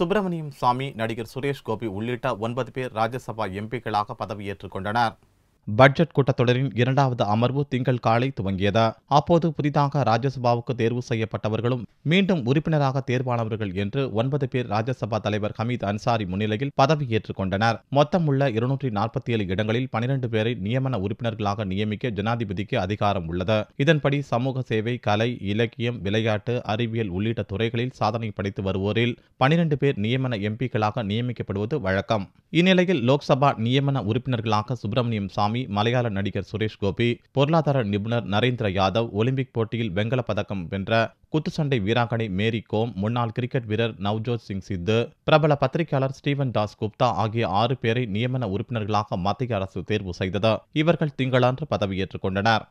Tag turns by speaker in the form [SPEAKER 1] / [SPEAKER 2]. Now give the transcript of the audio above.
[SPEAKER 1] சுப்பிரமணியம் சுவாமி நடிகர் சுரேஷ் கோபி உள்ளிட்ட ஒன்பது பேர் ராஜ்யசபா எம்பிக்களாக பதவியேற்றுக் கொண்டனர் பட்ஜெட் கூட்டத்தொடரின் இரண்டாவது அமர்வு திங்கள் காலை துவங்கியது அப்போது புதிதாக ராஜ்யசபாவுக்கு தேர்வு செய்யப்பட்டவர்களும் மீண்டும் உறுப்பினராக தேர்வானவர்கள் என்று ஒன்பது பேர் ராஜ்யசபா தலைவர் ஹமீத் அன்சாரி முன்னிலையில் பதவியேற்றுக் கொண்டனர் உள்ள இருநூற்றி நாற்பத்தி ஏழு இடங்களில் பனிரெண்டு பேரை நியமன உறுப்பினர்களாக நியமிக்க ஜனாதிபதிக்கு அதிகாரம் உள்ளது இதன்படி சமூக சேவை கலை இலக்கியம் விளையாட்டு அறிவியல் உள்ளிட்ட துறைகளில் சாதனை படைத்து வருவோரில் பனிரெண்டு பேர் நியமன எம்பிக்களாக நியமிக்கப்படுவது வழக்கம் இந்நிலையில் லோக்சபா நியமன உறுப்பினர்களாக சுப்பிரமணியம் சாமி சாமி மலையாள நடிகர் சுரேஷ் கோபி பொருளாதார நிபுணர் நரேந்திர யாதவ் ஒலிம்பிக் போட்டியில் வெங்கலப் பதக்கம் வென்ற குத்துச்சண்டை வீராங்கனை மேரி கோம் முன்னாள் கிரிக்கெட் வீரர் நவ்ஜோத் சிங் சித்து பிரபல பத்திரிகையாளர் ஸ்டீவன் தாஸ் குப்தா ஆகிய ஆறு பேரை நியமன உறுப்பினர்களாக மத்திய அரசு தேர்வு செய்தது இவர்கள் திங்களன்று பதவியேற்றுக் கொண்டனர்